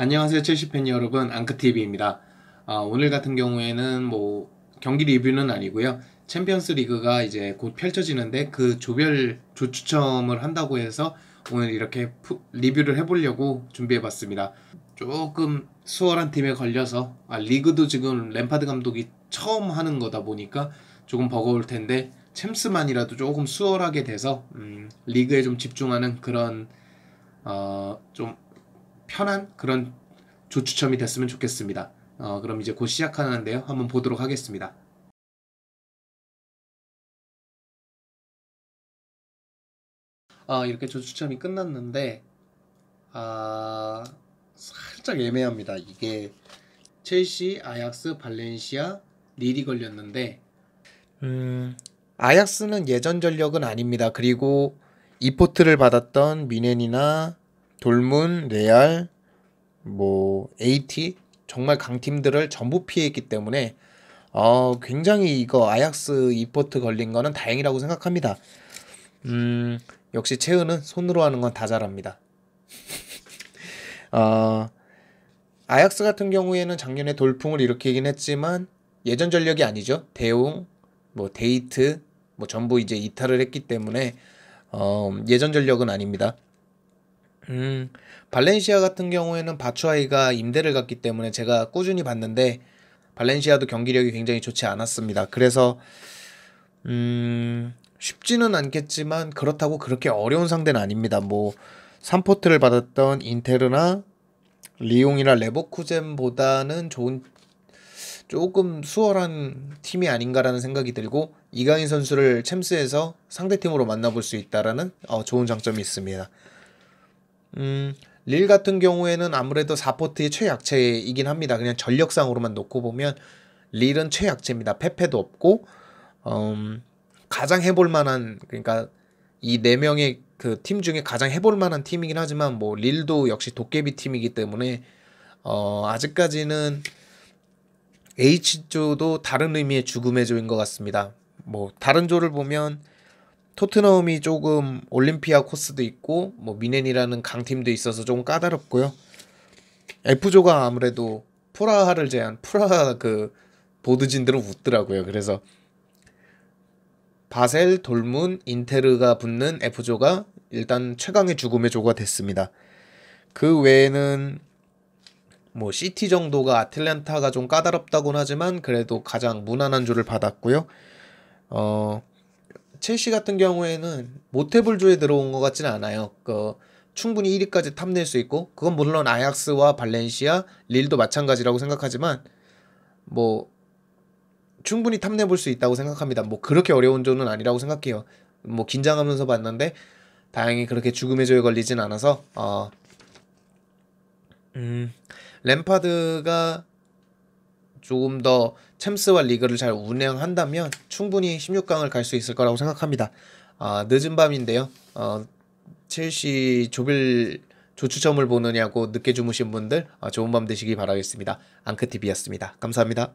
안녕하세요 첼시팬 여러분 앙크TV입니다 아, 오늘 같은 경우에는 뭐 경기 리뷰는 아니고요 챔피언스 리그가 이제 곧 펼쳐지는데 그 조별 조추첨을 한다고 해서 오늘 이렇게 푸, 리뷰를 해보려고 준비해봤습니다 조금 수월한 팀에 걸려서 아, 리그도 지금 램파드 감독이 처음 하는 거다 보니까 조금 버거울 텐데 챔스만이라도 조금 수월하게 돼서 음, 리그에 좀 집중하는 그런 어, 좀 편한 그런 조추첨이 됐으면 좋겠습니다. 어, 그럼 이제 곧 시작하는데요. 한번 보도록 하겠습니다. 아, 이렇게 조추첨이 끝났는데 아, 살짝 애매합니다. 이게 첼시, 아약스, 발렌시아, 릴이 걸렸는데 음, 아약스는 예전 전력은 아닙니다. 그리고 이포트를 받았던 미넨이나 돌문, 레알, 뭐 AT 정말 강팀들을 전부 피했기 때문에 어, 굉장히 이거 아약스 이포트 걸린 거는 다행이라고 생각합니다. 음, 역시 채은은 손으로 하는 건 다 잘합니다. 어, 아약스 같은 경우에는 작년에 돌풍을 일으키긴 했지만 예전 전력이 아니죠. 대웅, 뭐 데이트, 뭐 전부 이제 이탈을 했기 때문에 어, 예전 전력은 아닙니다. 음, 발렌시아 같은 경우에는 바추아이가 임대를 갔기 때문에 제가 꾸준히 봤는데 발렌시아도 경기력이 굉장히 좋지 않았습니다. 그래서 음, 쉽지는 않겠지만 그렇다고 그렇게 어려운 상대는 아닙니다. 뭐 3포트를 받았던 인테르나 리옹이나 레버쿠젠보다는 좋은 조금 수월한 팀이 아닌가라는 생각이 들고 이강인 선수를 챔스에서 상대팀으로 만나볼 수 있다라는 어, 좋은 장점이 있습니다. 음, 릴 같은 경우에는 아무래도 사포트의 최약체이긴 합니다. 그냥 전력상으로만 놓고 보면 릴은 최약체입니다. 페페도 없고 음, 가장 해볼 만한 그러니까 이 네 명의 그 팀 중에 가장 해볼 만한 팀이긴 하지만 뭐 릴도 역시 도깨비 팀이기 때문에 어, 아직까지는 H조도 다른 의미의 죽음의 조인 것 같습니다. 뭐 다른 조를 보면 토트넘이 조금 올림피아 코스도 있고 뭐 미넨이라는 강팀도 있어서 조금 까다롭고요. F조가 아무래도 프라하를 제한 프라하 그 보드진들은 웃더라고요. 그래서 바셀, 돌문, 인테르가 붙는 F조가 일단 최강의 죽음의 조가 됐습니다. 그 외에는 뭐 시티 정도가 아틀란타가 좀까다롭다고는 하지만 그래도 가장 무난한 조를 받았고요. 어 첼시 같은 경우에는 모태불조에 들어온 것 같지는 않아요. 그 충분히 1위까지 탐낼 수 있고 그건 물론 아약스와 발렌시아, 릴도 마찬가지라고 생각하지만 뭐 충분히 탐내 볼 수 있다고 생각합니다. 뭐 그렇게 어려운 조는 아니라고 생각해요. 뭐 긴장하면서 봤는데 다행히 그렇게 죽음의 조에 걸리진 않아서 어 음, 램파드가 조금 더 챔스와 리그를 잘 운영한다면 충분히 16강을 갈 수 있을 거라고 생각합니다. 아, 늦은 밤인데요. 어, 첼시 조빌 조추첨을 보느냐고 늦게 주무신 분들 아, 좋은 밤 되시기 바라겠습니다. 앙크TV였습니다. 감사합니다.